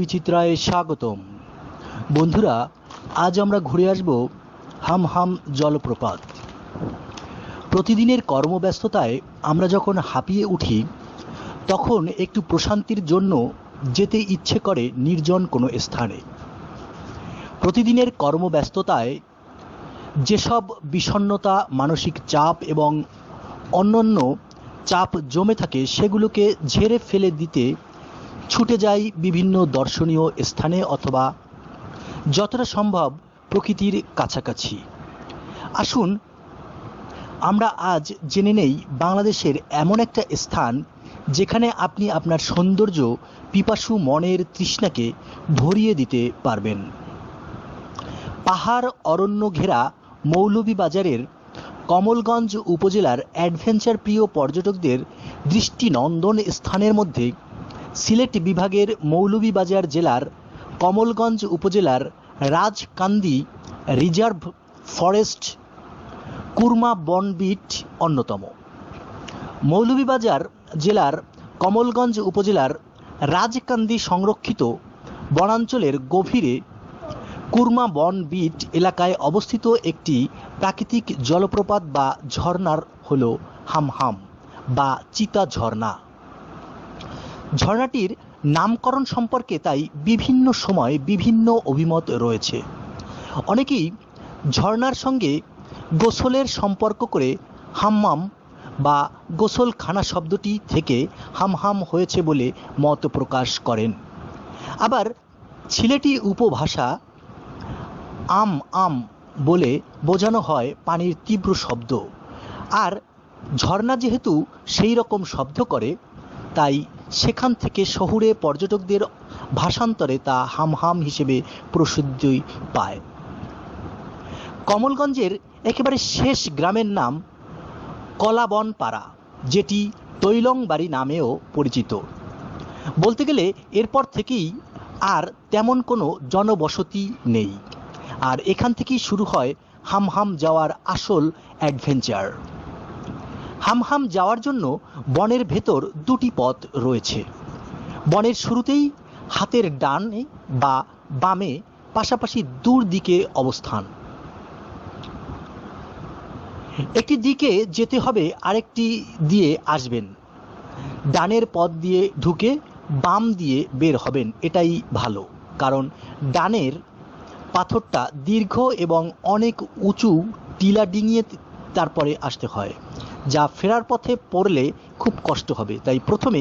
বিচিত্রায় স্বাগতম বন্ধুরা আজ আমরা ঘুরে আসব হাম হাম জলপ্রপাত প্রতিদিনের কর্মব্যস্ততায় আমরা যখন হাঁপিয়ে উঠি তখন একটু প্রশান্তির জন্য যেতে ইচ্ছে করে নির্জন কোনো স্থানে প্রতিদিনের কর্মব্যস্ততায় যেসব বিষণ্নতা মানসিক চাপ এবং অন্যান্য চাপ জমে থাকে সেগুলোকে ঝেড়ে ফেলে দিতে ছুটে যাই বিভিন্ন দর্শনীয় স্থানে অথবা যতটা সম্ভব প্রকৃতির কাছাকাছি আসুন আমরা আজ জেনে নেই বাংলাদেশের এমন একটা স্থান যেখানে আপনি আপনার সৌন্দর্য পিপাসু মনের তৃষ্ণাকে ভরিয়ে দিতে পারবেন পাহাড় অরণ্য ঘেরা মৌলভীবাজারের কমলগঞ্জ উপজেলার অ্যাডভেঞ্চার প্রিয় পর্যটকদের দৃষ্টিনন্দন স্থানের মধ্যে সিলেট বিভাগের মৌলভীবাজার জেলার কমলগঞ্জ উপজেলার রাজকান্দি রিজার্ভ ফরেস্ট কুরমা বনবিট অন্যতম মৌলভীবাজার জেলার কমলগঞ্জ উপজেলার রাজকান্দি সংরক্ষিত বনাঞ্চলের গভীরে কুরমা বন বিট এলাকায় অবস্থিত একটি প্রাকৃতিক জলপ্রপাত বা ঝর্ণার হল হামহাম বা চিতা ঝর্ণা ঝর্ণাটির নামকরণ সম্পর্কে তাই বিভিন্ন সময় বিভিন্ন অভিমত রয়েছে অনেকেই ঝর্ণার সঙ্গে গোসলের সম্পর্ক করে হাম্মাম বা গোসলখানা শব্দটি থেকে হামহাম হয়েছে বলে মত প্রকাশ করেন আবার ছেলেটি উপভাষা আম আম বলে বোঝানো হয় পানির তীব্র শব্দ আর ঝর্ণা যেহেতু সেই রকম শব্দ করে তাই সেখান থেকে শহুরে পর্যটকদের ভাষান্তরে তা হামহাম হিসেবে প্রসিদ্ধই পায় কমলগঞ্জের একেবারে শেষ গ্রামের নাম কলাবনপাড়া যেটি তৈলংবাড়ি নামেও পরিচিত বলতে গেলে এরপর থেকেই আর তেমন কোনো জনবসতি নেই আর এখান থেকেই শুরু হয় হামহাম যাওয়ার আসল অ্যাডভেঞ্চার হামহাম যাওয়ার জন্য বনের ভেতর দুটি পথ রয়েছে বনের শুরুতেই হাতের ডানে বা বামে পাশাপাশি দূর দিকে অবস্থান একটি দিকে যেতে হবে আরেকটি দিয়ে আসবেন ডানের পথ দিয়ে ঢুকে বাম দিয়ে বের হবেন এটাই ভালো কারণ ডানের পাথরটা দীর্ঘ এবং অনেক উঁচু টিলা ডিঙিয়ে তারপরে আসতে হয় যা ফেরার পথে পড়লে খুব কষ্ট হবে তাই প্রথমে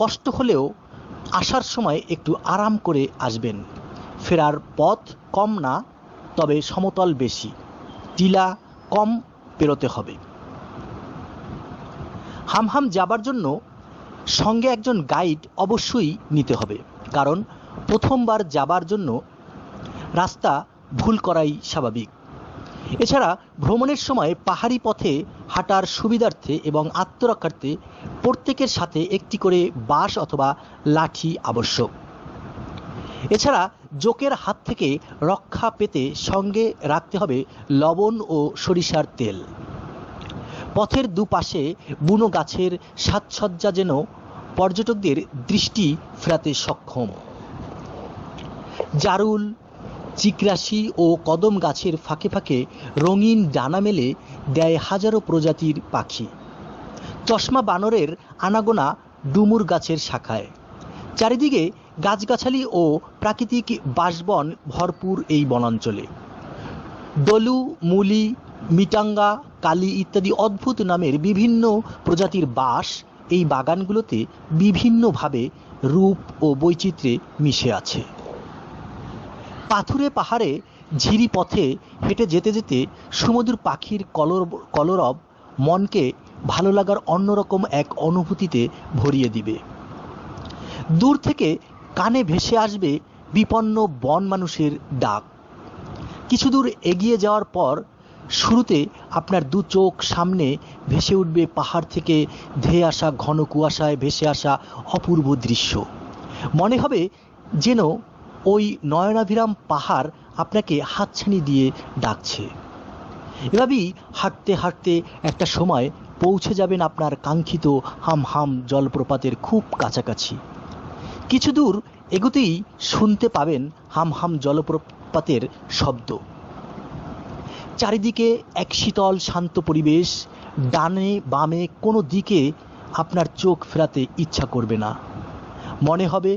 কষ্ট হলেও আসার সময় একটু আরাম করে আসবেন ফেরার পথ কম না তবে সমতল বেশি টিলা কম পেরোতে হবে হামহাম যাবার জন্য সঙ্গে একজন গাইড অবশ্যই নিতে হবে কারণ প্রথমবার যাবার জন্য রাস্তা ভুল করাই স্বাভাবিক এছাড়া ভ্রমণের সময় পাহাড়ি পথে হাঁটার সুবিধার্থে এবং আত্মরক্ষার্থে প্রত্যেকের সাথে একটি করে বাঁশ অথবা লাঠি আবশ্যক এছাড়া জোকের হাত থেকে রক্ষা পেতে সঙ্গে রাখতে হবে লবণ ও সরিষার তেল পথের দুপাশে বুনো গাছের সাজসজ্জা যেন পর্যটকদের দৃষ্টি ফেরাতে সক্ষম জারুল চিকরাশি ও কদম গাছের ফাঁকে ফাঁকে রঙিন ডানা মেলে দেয় হাজারো প্রজাতির পাখি চশমা বানরের আনাগোনা ডুমুর গাছের শাখায় চারিদিকে গাছগাছালি ও প্রাকৃতিক বাসবন ভরপুর এই বনাঞ্চলে ডলু মুলি মিটাঙ্গা কালি ইত্যাদি অদ্ভুত নামের বিভিন্ন প্রজাতির বাস এই বাগানগুলোতে বিভিন্নভাবে রূপ ও বৈচিত্র্যে মিশে আছে পাথুরে পাহাড়ে ঝিরি পথে হেঁটে যেতে যেতে সুমধুর পাখির কলর কলরব মনকে ভালো লাগার অন্যরকম এক অনুভূতিতে ভরিয়ে দিবে দূর থেকে কানে ভেসে আসবে বিপন্ন বন মানুষের ডাক কিছু দূর এগিয়ে যাওয়ার পর শুরুতে আপনার দু চোখ সামনে ভেসে উঠবে পাহাড় থেকে ধেয়ে আসা ঘন কুয়াশায় ভেসে আসা অপূর্ব দৃশ্য মনে হবে যেন ওই নয়নাভিরাম পাহাড় আপনাকে হাতছানি দিয়ে ডাকছে এভাবেই হাঁটতে হাঁটতে একটা সময় পৌঁছে যাবেন আপনার কাঙ্ক্ষিত হাম হাম জলপ্রপাতের খুব কাছাকাছি কিছু দূর এগোতেই শুনতে পাবেন হাম হাম জলপ্রপাতের শব্দ চারিদিকে এক শীতল শান্ত পরিবেশ ডানে বামে কোনো দিকে আপনার চোখ ফেরাতে ইচ্ছা করবে না মনে হবে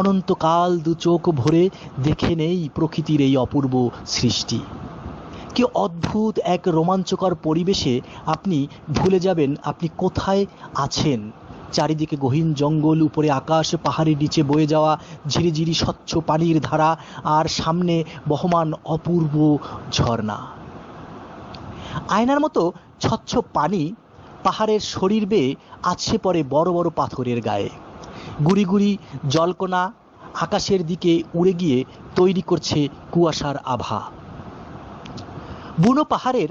অনন্তকাল দু চোখ ভরে দেখে নেই প্রকৃতির এই অপূর্ব সৃষ্টি কি অদ্ভুত এক রোমাঞ্চকর পরিবেশে আপনি ভুলে যাবেন আপনি কোথায় আছেন চারিদিকে গহীন জঙ্গল উপরে আকাশ পাহাড়ের নিচে বয়ে যাওয়া ঝিরিঝিরি স্বচ্ছ পানির ধারা আর সামনে বহমান অপূর্ব ঝর্ণা আয়নার মতো স্বচ্ছ পানি পাহাড়ের শরীর বেয়ে আছে পরে বড় বড় পাথরের গায়ে গুড়ি গুড়ি জলকণা আকাশের দিকে উড়ে গিয়ে তৈরি করছে কুয়াশার আভা বুনো পাহাড়ের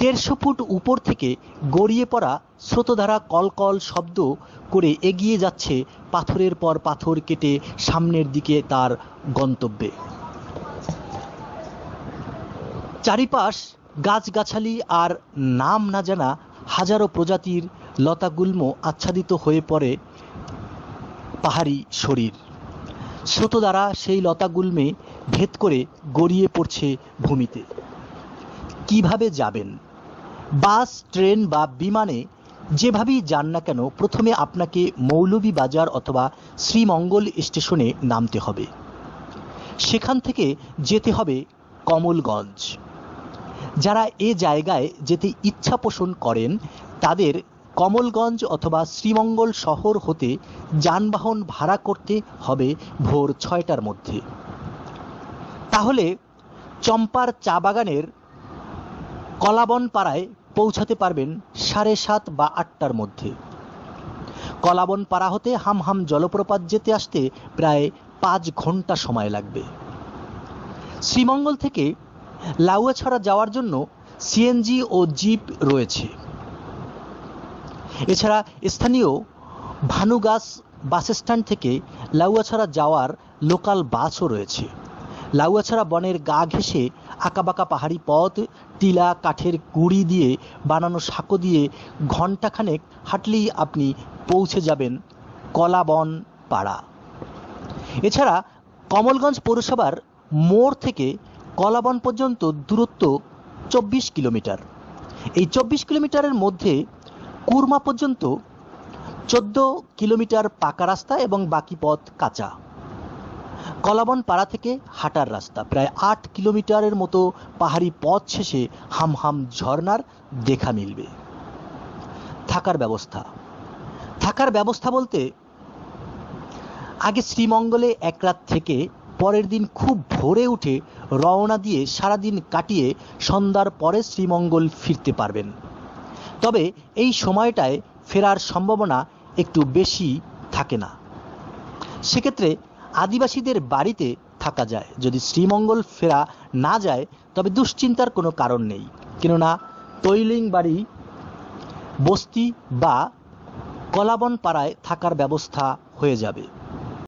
দেড়শো ফুট উপর থেকে গড়িয়ে পড়া স্রোতধারা কলকল শব্দ করে এগিয়ে যাচ্ছে পাথরের পর পাথর কেটে সামনের দিকে তার গন্তব্যে চারিপাশ গাছগাছালি আর নাম না জানা হাজারো প্রজাতির লতাগুল্ম আচ্ছাদিত হয়ে পড়ে পাহাড়ি শরীর দ্বারা সেই লতাগুল্মে ভেদ করে গড়িয়ে পড়ছে ভূমিতে কিভাবে যাবেন বাস ট্রেন বা বিমানে যেভাবেই যান না কেন প্রথমে আপনাকে মৌলভীবাজার অথবা শ্রীমঙ্গল স্টেশনে নামতে হবে সেখান থেকে যেতে হবে কমলগঞ্জ যারা এ জায়গায় যেতে ইচ্ছা পোষণ করেন তাদের কমলগঞ্জ অথবা শ্রীমঙ্গল শহর হতে যানবাহন ভাড়া করতে হবে ভোর ছয়টার মধ্যে তাহলে চম্পার চা বাগানের কলাবন পাড়ায় পৌঁছাতে পারবেন সাড়ে সাত বা আটটার মধ্যে কলাবন পাড়া হতে হামহাম জলপ্রপাত যেতে আসতে প্রায় পাঁচ ঘন্টা সময় লাগবে শ্রীমঙ্গল থেকে লাউয়াছড়া যাওয়ার জন্য সিএনজি ও জিপ রয়েছে এছাড়া স্থানীয় ভানুগাস বাস স্ট্যান্ড থেকে লাউয়াছড়া যাওয়ার লোকাল বাসও রয়েছে লাউয়াছড়া বনের গা ঘেঁষে আঁকাবাঁকা পাহাড়ি পথ টিলা কাঠের গুঁড়ি দিয়ে বানানো সাঁকো দিয়ে ঘণ্টাখানেক হাঁটলেই আপনি পৌঁছে যাবেন কলাবন পাড়া এছাড়া কমলগঞ্জ পৌরসভার মোড় থেকে কলাবন পর্যন্ত দূরত্ব চব্বিশ কিলোমিটার এই চব্বিশ কিলোমিটারের মধ্যে কুরমা পর্যন্ত চোদ্দ কিলোমিটার পাকা রাস্তা এবং বাকি পথ কাঁচা কলাবন পাড়া থেকে হাঁটার রাস্তা প্রায় আট কিলোমিটারের মতো পাহাড়ি পথ শেষে হামহাম ঝর্নার দেখা মিলবে থাকার ব্যবস্থা থাকার ব্যবস্থা বলতে আগে শ্রীমঙ্গলে এক রাত থেকে পরের দিন খুব ভোরে উঠে রওনা দিয়ে সারাদিন কাটিয়ে সন্ধ্যার পরে শ্রীমঙ্গল ফিরতে পারবেন তবে এই সময়টায় ফেরার সম্ভাবনা একটু বেশি থাকে না সেক্ষেত্রে আদিবাসীদের বাড়িতে থাকা যায় যদি শ্রীমঙ্গল ফেরা না যায় তবে দুশ্চিন্তার কোনো কারণ নেই কেননা তৈলিং বাড়ি বস্তি বা কলাবন পাড়ায় থাকার ব্যবস্থা হয়ে যাবে